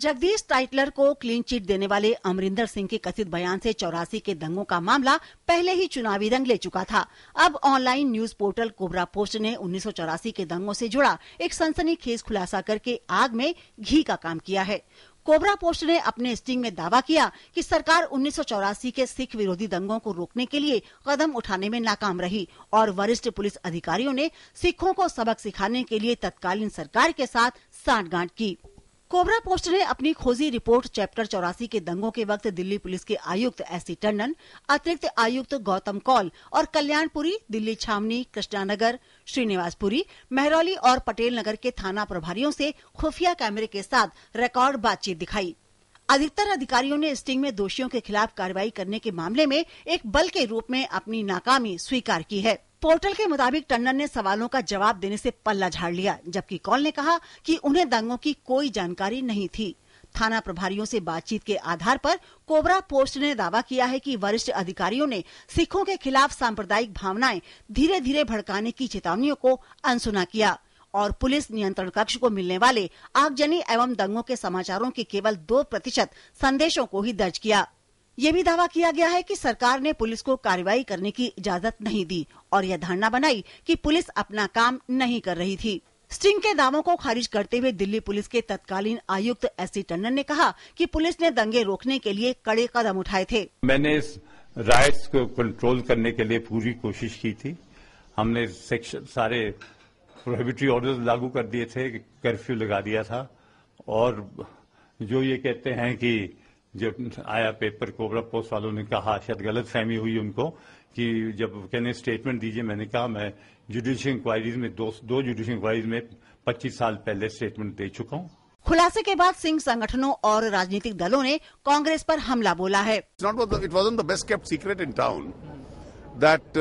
जगदीश टाइटलर को clean chit देने वाले अमरिंदर सिंह के कथित बयान से चौरासी के दंगों का मामला पहले ही चुनावी रंग ले चुका था अब online news portal Cobrapost ने उन्नीस के दंगों से जुड़ा एक सनसनीखेज खुलासा करके आग में घी का काम किया है कोबरा पोस्ट ने अपने स्टिंग में दावा किया कि सरकार उन्नीस के सिख विरोधी दंगों को रोकने के लिए कदम उठाने में नाकाम रही और वरिष्ठ पुलिस अधिकारियों ने सिखों को सबक सिखाने के लिए तत्कालीन सरकार के साथ सांठगांठ की कोबरा पोस्ट ने अपनी खोजी रिपोर्ट चैप्टर चौरासी के दंगों के वक्त दिल्ली पुलिस के आयुक्त एस सी टंडन अतिरिक्त आयुक्त गौतम कौल और कल्याणपुरी दिल्ली छावनी कृष्णानगर श्रीनिवासपुरी महरौली और पटेल नगर के थाना प्रभारियों से खुफिया कैमरे के साथ रिकॉर्ड बातचीत दिखाई अधिकतर अधिकारियों ने स्टिंग में दोषियों के खिलाफ कार्रवाई करने के मामले में एक बल के रूप में अपनी नाकामी स्वीकार की है पोर्टल के मुताबिक टंडन ने सवालों का जवाब देने से पल्ला झाड़ लिया जबकि कौल ने कहा कि उन्हें दंगों की कोई जानकारी नहीं थी थाना प्रभारियों से बातचीत के आधार पर कोबरा पोस्ट ने दावा किया है कि वरिष्ठ अधिकारियों ने सिखों के खिलाफ सांप्रदायिक भावनाएं धीरे धीरे भड़काने की चेतावनियों को अनसुना किया और पुलिस नियंत्रण कक्ष को मिलने वाले आगजनी एवं दंगों के समाचारों के केवल दो प्रतिशत संदेशों को ही दर्ज किया ये भी दावा किया गया है कि सरकार ने पुलिस को कार्रवाई करने की इजाजत नहीं दी और यह धारणा बनाई कि पुलिस अपना काम नहीं कर रही थी स्टिंग के दावों को खारिज करते हुए दिल्ली पुलिस के तत्कालीन आयुक्त एस सी टंडन ने कहा कि पुलिस ने दंगे रोकने के लिए कड़े कदम उठाए थे मैंने इस राइट्स को कंट्रोल करने के लिए पूरी कोशिश की थी हमने सेक्शन सारे प्रोहिबिटरी ऑर्डर लागू कर दिए थे कर्फ्यू लगा दिया था और जो ये कहते हैं कि जब आया पेपर कोबरा पोस्ट वालों ने कहा शायद गलत फहमी हुई उनको कि जब कहने स्टेटमेंट दीजिए मैंने कहा मैं जुडिशियल इंक्वायरीज में दो, दो जुडिशियल इंक्वायरीज में 25 साल पहले स्टेटमेंट दे चुका हूँ खुलासे के बाद सिंह संगठनों और राजनीतिक दलों ने कांग्रेस पर हमला बोला है it was the best kept secret in town that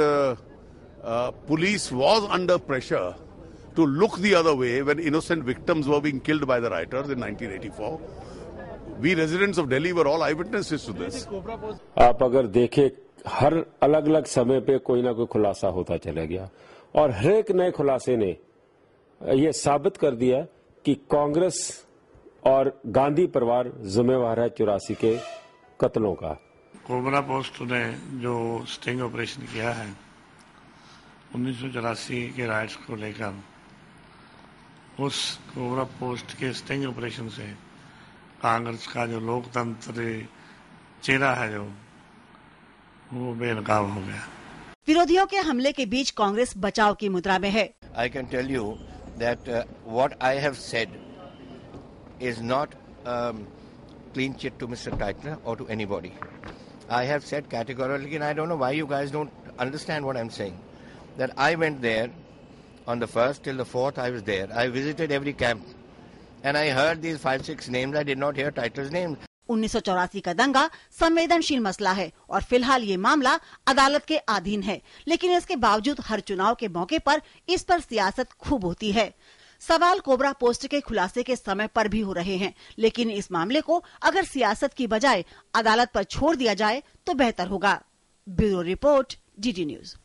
police was under pressure to look the other way when innocent victims were being killed by the rioters in 1984 we residents of Delhi were all eyewitnesses to this आप अगर देखे हर अलग अलग समय पे कोई ना कोई खुलासा होता चला गया और हर एक नए खुलासे ने ये साबित कर दिया कि कांग्रेस और गांधी परिवार जिम्मेवार है चौरासी के कत्लों का कोबरा पोस्ट ने जो स्टिंग ऑपरेशन किया है उन्नीस के राइट्स को लेकर उस कोबरा पोस्ट के स्टिंग ऑपरेशन से कांग्रेस का जो लोकतंत्र चेहरा है जो वो बेनकाब हो गया विरोधियों के हमले के बीच कांग्रेस बचाव की मुद्रा में है I can tell you that what I have said is not clean chit to mister Tytler और to anybody I have said categorically लेकिन I don't know why you guys don't understand what I am saying that I went there on the first till the fourth I was there I visited every camp उन्नीस सौ चौरासी का दंगा संवेदनशील मसला है और फिलहाल ये मामला अदालत के अधीन है लेकिन इसके बावजूद हर चुनाव के मौके पर इस पर सियासत खूब होती है सवाल कोबरा पोस्ट के खुलासे के समय पर भी हो रहे हैं लेकिन इस मामले को अगर सियासत की बजाय अदालत पर छोड़ दिया जाए तो बेहतर होगा ब्यूरो रिपोर्ट डीडी न्यूज़